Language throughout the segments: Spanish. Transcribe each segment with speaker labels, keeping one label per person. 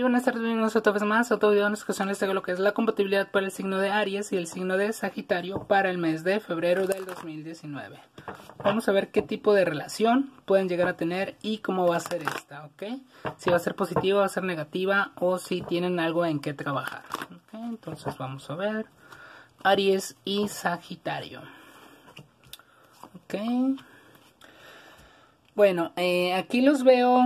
Speaker 1: buenas tardes, bienvenidos otra vez más, otro video en los que les traigo lo que es la compatibilidad para el signo de Aries y el signo de Sagitario para el mes de febrero del 2019. Vamos a ver qué tipo de relación pueden llegar a tener y cómo va a ser esta, ¿ok? Si va a ser positiva, va a ser negativa o si tienen algo en qué trabajar. Entonces vamos a ver Aries y Sagitario. ¿Ok? Bueno, eh, aquí los veo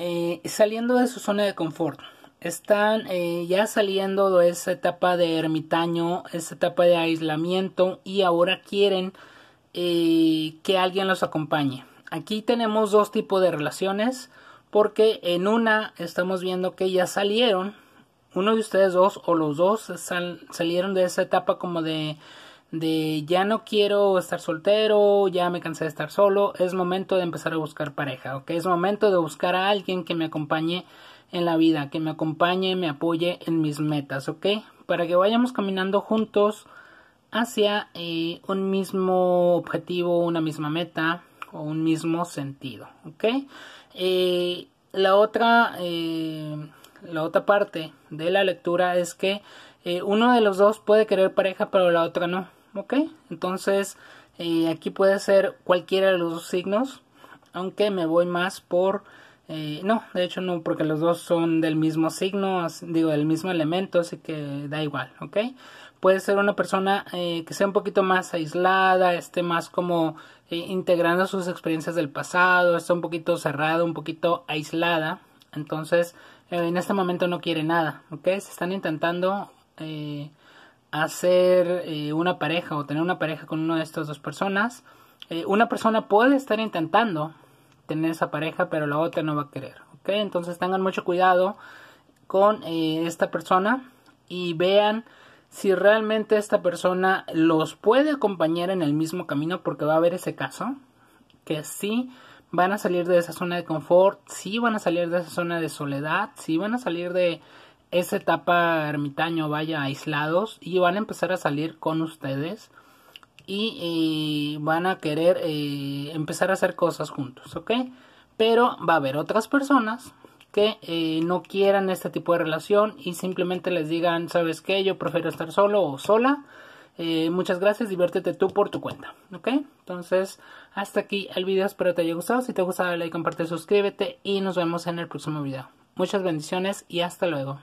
Speaker 1: eh, saliendo de su zona de confort. Están eh, ya saliendo de esa etapa de ermitaño, esa etapa de aislamiento y ahora quieren eh, que alguien los acompañe. Aquí tenemos dos tipos de relaciones porque en una estamos viendo que ya salieron, uno de ustedes dos o los dos salieron de esa etapa como de de ya no quiero estar soltero, ya me cansé de estar solo, es momento de empezar a buscar pareja, ¿ok? Es momento de buscar a alguien que me acompañe en la vida, que me acompañe, me apoye en mis metas, ¿ok? Para que vayamos caminando juntos hacia eh, un mismo objetivo, una misma meta o un mismo sentido, ¿ok? Eh, la otra, eh, la otra parte de la lectura es que uno de los dos puede querer pareja, pero la otra no. ¿ok? Entonces eh, aquí puede ser cualquiera de los dos signos, aunque me voy más por... Eh, no, de hecho no, porque los dos son del mismo signo, digo, del mismo elemento, así que da igual, ¿ok? Puede ser una persona eh, que sea un poquito más aislada, esté más como integrando sus experiencias del pasado, está un poquito cerrado, un poquito aislada, entonces en este momento no quiere nada, ¿ok? Se están intentando hacer eh, una pareja o tener una pareja con una de estas dos personas, eh, una persona puede estar intentando tener esa pareja, pero la otra no va a querer. okay Entonces tengan mucho cuidado con eh, esta persona y vean si realmente esta persona los puede acompañar en el mismo camino, porque va a haber ese caso, que sí van a salir de esa zona de confort, sí van a salir de esa zona de soledad, sí van a salir de esa etapa ermitaño, vaya aislados y van a empezar a salir con ustedes y van a querer eh, empezar a hacer cosas juntos, ¿ok? Pero va a haber otras personas que eh, no quieran este tipo de relación y simplemente les digan, ¿sabes qué? Yo prefiero estar solo o sola. Eh, muchas gracias, diviértete tú por tu cuenta, ¿ok? Entonces, hasta aquí el video, espero te haya gustado. Si te ha gustado, dale like, comparte, suscríbete y nos vemos en el próximo video. Muchas bendiciones y hasta luego.